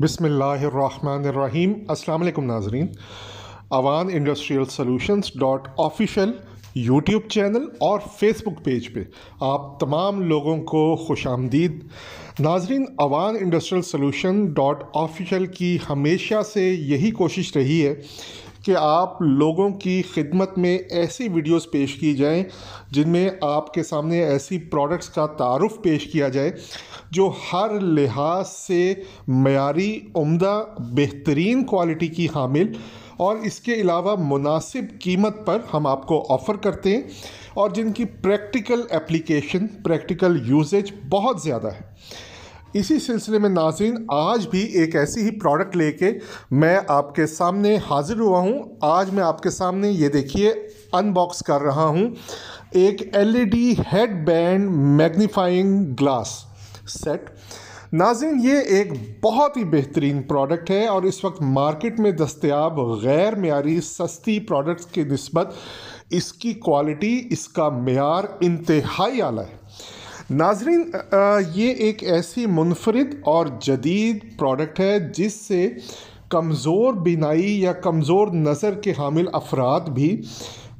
बिसमीम अल्लाम नाजरीन Awan industrial solutions dot official YouTube channel और फेसबुक पेज पे आप तमाम लोगों को खुश आमदीद नाजरीन Awan industrial solution dot official की हमेशा से यही कोशिश रही है कि आप लोगों की खिदमत में ऐसी वीडियोस पेश की जाएं जिनमें आपके सामने ऐसी प्रोडक्ट्स का तारफ़ पेश किया जाए जो हर लिहाज से मयारी उम्दा बेहतरीन क्वालिटी की हामिल और इसके अलावा मुनासिब कीमत पर हम आपको ऑफ़र करते हैं और जिनकी प्रैक्टिकल एप्लीकेशन प्रैक्टिकल यूजेज बहुत ज़्यादा है इसी सिलसिले में नाज़िन आज भी एक ऐसी ही प्रोडक्ट लेके मैं आपके सामने हाजिर हुआ हूँ आज मैं आपके सामने ये देखिए अनबॉक्स कर रहा हूँ एक LED head band magnifying glass set नाजिन ये एक बहुत ही बेहतरीन प्रोडक्ट है और इस वक्त मार्केट में दस्तियाब गैर मीरी सस्ती प्रोडक्ट्स की नस्बत इसकी क्वालिटी इसका मैार इंतहाई आला है नाजरीन ये एक ऐसी मुनफरद और जदीद प्रोडक्ट है जिससे कमज़ोर बिनाई या कमज़ोर नज़र के हामिल अफराद भी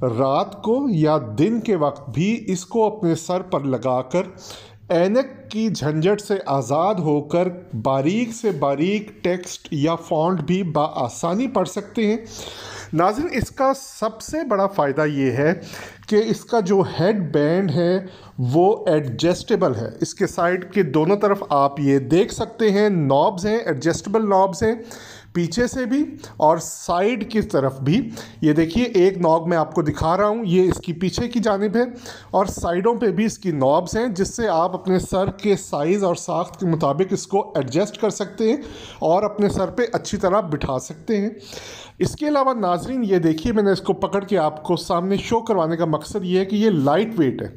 रात को या दिन के वक्त भी इसको अपने सर पर लगाकर एनक की झंझट से आज़ाद होकर बारीक से बारीक टेक्स्ट या फॉन्ट भी आसानी पढ़ सकते हैं नाजिन इसका सबसे बड़ा फ़ायदा ये है कि इसका जो हेड बैंड है वो एडजस्टेबल है इसके साइड के दोनों तरफ आप ये देख सकते हैं नॉब्स हैं एडजस्टेबल नॉब्स हैं पीछे से भी और साइड की तरफ भी ये देखिए एक नॉब मैं आपको दिखा रहा हूँ ये इसकी पीछे की जानब है और साइडों पे भी इसकी नॉब्स हैं जिससे आप अपने सर के साइज़ और साख्त के मुताबिक इसको एडजस्ट कर सकते हैं और अपने सर पे अच्छी तरह बिठा सकते हैं इसके अलावा नाजरीन ये देखिए मैंने इसको पकड़ के आपको सामने शो करवाने का मकसद ये है कि ये लाइट वेट है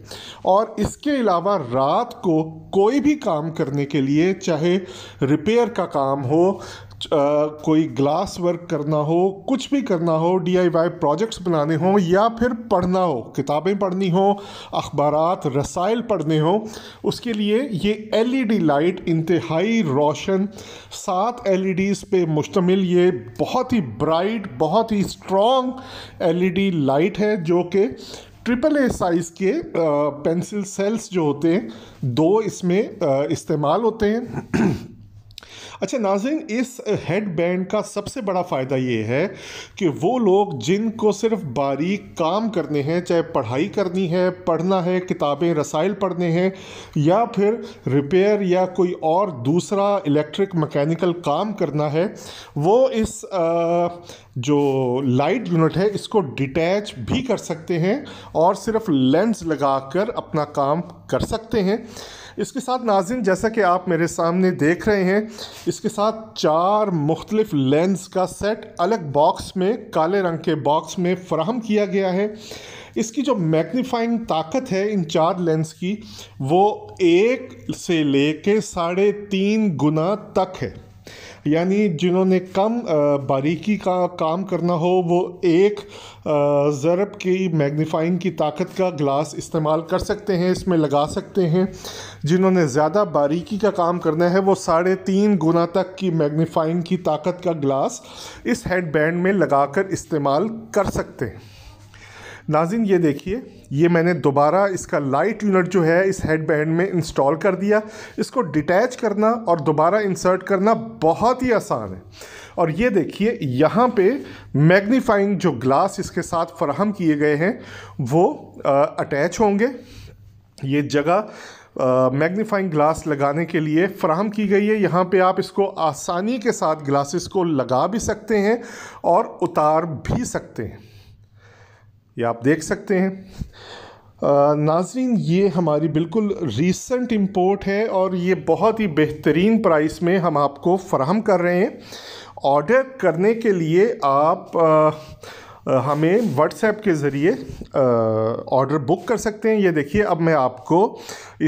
और इसके अलावा रात को कोई भी काम करने के लिए चाहे रिपेयर का काम हो कोई ग्लास वर्क करना हो कुछ भी करना हो डीआईवाई प्रोजेक्ट्स बनाने हों या फिर पढ़ना हो किताबें पढ़नी हो अखबार रसायल पढ़ने हो उसके लिए ये एलईडी लाइट e इंतहाई रोशन सात एलईडीज़ e पे मुश्तमिल ये बहुत ही ब्राइट बहुत ही स्ट्रॉन्ग एलईडी लाइट है जो कि ट्रिपल ए साइज़ के पेंसिल सेल्स जो होते हैं दो इसमें इस्तेमाल होते हैं अच्छा नाजिन इस हेड बैंड का सबसे बड़ा फ़ायदा ये है कि वो लोग जिनको सिर्फ बारीक काम करने हैं चाहे पढ़ाई करनी है पढ़ना है किताबें रसाइल पढ़ने हैं या फिर रिपेयर या कोई और दूसरा इलेक्ट्रिक मैकेनिकल काम करना है वो इस आ, जो लाइट यूनिट है इसको डिटैच भी कर सकते हैं और सिर्फ लेंस लगाकर अपना काम कर सकते हैं इसके साथ नाजिन जैसा कि आप मेरे सामने देख रहे हैं इसके साथ चार मुख्तलिफ लेंस का सेट अलग बॉक्स में काले रंग के बॉक्स में फ्राहम किया गया है इसकी जो मैग्नीफाइंग ताकत है इन चार लेंस की वो एक से ले कर साढ़े तीन गुना तक है यानी जिन्होंने कम बारीकी का काम करना हो वो एक ज़रब की मैग्नीफाइंग की ताकत का ग्लास इस्तेमाल कर सकते हैं इसमें लगा सकते हैं जिन्होंने ज़्यादा बारीकी का काम करना है वो साढ़े तीन गुना तक की मैग्नीफाइंग की ताकत का ग्लास इस हेडबैंड में लगाकर इस्तेमाल कर सकते हैं नाजिन ये देखिए ये मैंने दोबारा इसका लाइट यूनिट जो है इस हेड बैंड में इंस्टॉल कर दिया इसको डिटैच करना और दोबारा इंसर्ट करना बहुत ही आसान है और ये देखिए यहाँ पे मैग्नीफाइंग जो ग्लास इसके साथ फराहम किए गए हैं वो अटैच होंगे ये जगह मैग्नीफाइंग ग्लास लगाने के लिए फ्राहम की गई है यहाँ पे आप इसको आसानी के साथ ग्लासेस को लगा भी सकते हैं और उतार भी सकते हैं ये आप देख सकते हैं नाजरीन ये हमारी बिल्कुल रीसेंट इम्पोर्ट है और ये बहुत ही बेहतरीन प्राइस में हम आपको फ्राहम कर रहे हैं ऑर्डर करने के लिए आप आ, हमें व्हाट्सएप के ज़रिए ऑर्डर बुक कर सकते हैं ये देखिए अब मैं आपको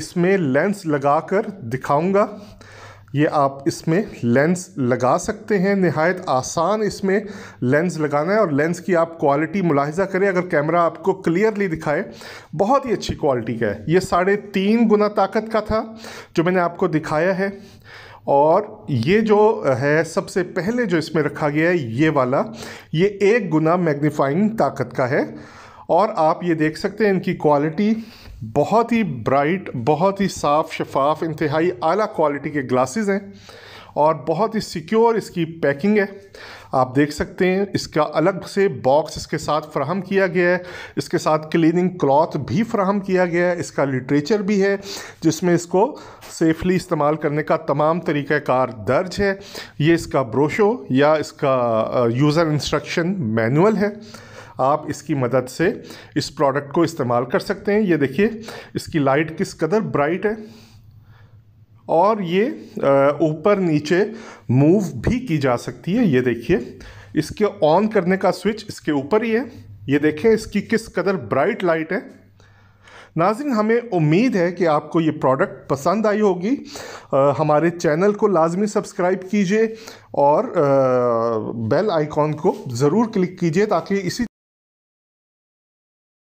इसमें लेंस लगा कर दिखाऊँगा ये आप इसमें लेंस लगा सकते हैं नहायत आसान इसमें लेंस लगाना है और लेंस की आप क्वालिटी मुलाहजा करें अगर कैमरा आपको क्लियरली दिखाए बहुत ही अच्छी क्वालिटी का है ये साढ़े तीन गुना ताकत का था जो मैंने आपको दिखाया है और ये जो है सबसे पहले जो इसमें रखा गया है ये वाला ये एक गुना मैग्नीफाइंग ताकत का है और आप ये देख सकते हैं इनकी क्वालिटी बहुत ही ब्राइट बहुत ही साफ़ शफाफ इंतहाई आला क्वालिटी के ग्लासेस हैं और बहुत ही सिक्योर इसकी पैकिंग है आप देख सकते हैं इसका अलग से बॉक्स इसके साथ फ्राहम किया गया है इसके साथ क्लीनिंग क्लॉथ भी फ्राहम किया गया है इसका लिटरेचर भी है जिसमें इसको सेफली इस्तेमाल करने का तमाम तरीक़ाकार दर्ज है ये इसका ब्रोशो या इसका यूज़र इंस्ट्रक्शन मैनुअल है आप इसकी मदद से इस प्रोडक्ट को इस्तेमाल कर सकते हैं ये देखिए इसकी लाइट किस कदर ब्राइट है और ये ऊपर नीचे मूव भी की जा सकती है ये देखिए इसके ऑन करने का स्विच इसके ऊपर ही है ये देखें इसकी किस कदर ब्राइट लाइट है नाजिन हमें उम्मीद है कि आपको ये प्रोडक्ट पसंद आई होगी आ, हमारे चैनल को लाजमी सब्सक्राइब कीजिए और आ, बेल आइकॉन को ज़रूर क्लिक कीजिए ताकि इसी